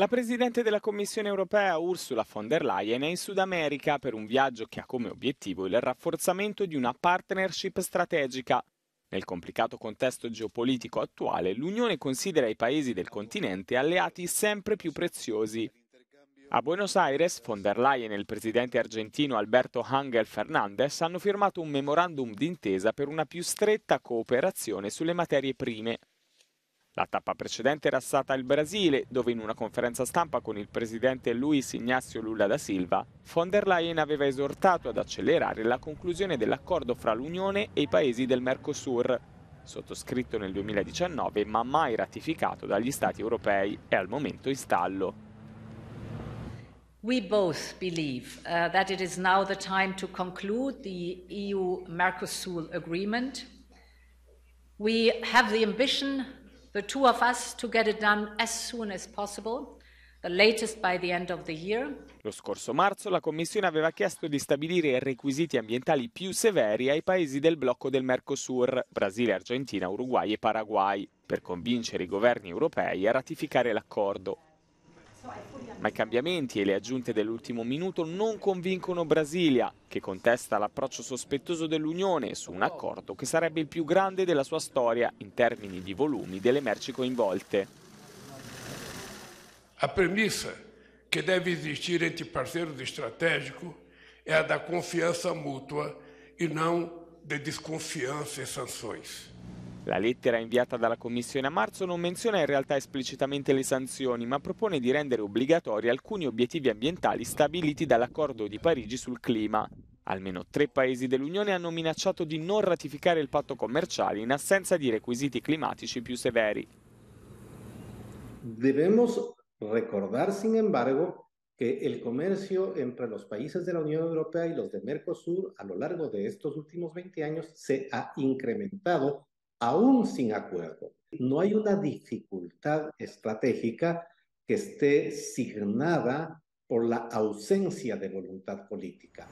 La Presidente della Commissione europea Ursula von der Leyen è in Sud America per un viaggio che ha come obiettivo il rafforzamento di una partnership strategica. Nel complicato contesto geopolitico attuale, l'Unione considera i paesi del continente alleati sempre più preziosi. A Buenos Aires, von der Leyen e il presidente argentino Alberto Angel Fernández hanno firmato un memorandum d'intesa per una più stretta cooperazione sulle materie prime. La tappa precedente era stata il Brasile, dove in una conferenza stampa con il presidente Luis Ignacio Lula da Silva, von der Leyen aveva esortato ad accelerare la conclusione dell'accordo fra l'Unione e i paesi del Mercosur, sottoscritto nel 2019 ma mai ratificato dagli Stati europei e al momento in stallo. We both believe uh, that it is now the time to conclude the EU Mercosur agreement. We have the ambition the two of us, to get it done as soon as possible. Lo scorso marzo la Commissione aveva chiesto di stabilire requisiti ambientali più severi ai paesi del blocco del Mercosur, Brasile, Argentina, Uruguay e Paraguay, per convincere i governi europei a ratificare l'accordo. Ma i cambiamenti e le aggiunte dell'ultimo minuto non convincono Brasilia, che contesta l'approccio sospettoso dell'Unione su un accordo che sarebbe il più grande della sua storia in termini di volumi delle merci coinvolte. La premessa che deve esistere entre parceiros estratégico è la da confiança mútua e non de disconfianza e sanzioni. La lettera inviata dalla Commissione a marzo non menziona in realtà esplicitamente le sanzioni, ma propone di rendere obbligatori alcuni obiettivi ambientali stabiliti dall'accordo di Parigi sul clima. Almeno tre paesi dell'Unione hanno minacciato di non ratificare il patto commerciale in assenza di requisiti climatici più severi. Debemos recordar, sin embargo, che il commercio entre los países de la Unión Europea y los de Mercosur a lo largo de estos últimos 20 años se ha incrementado aún sin acuerdo. No hay una dificultad estratégica que esté signada por la ausencia de voluntad política.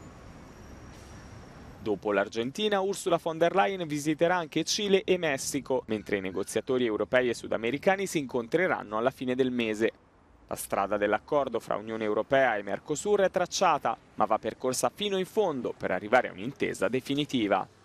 Dopo l'Argentina, Ursula von der Leyen visiterà anche Cile e Messico, mentre i negoziatori europei e sudamericani si incontreranno alla fine del mese. La strada dell'accordo fra Unione Europea e Mercosur è tracciata, ma va percorsa fino in fondo per arrivare a un'intesa definitiva.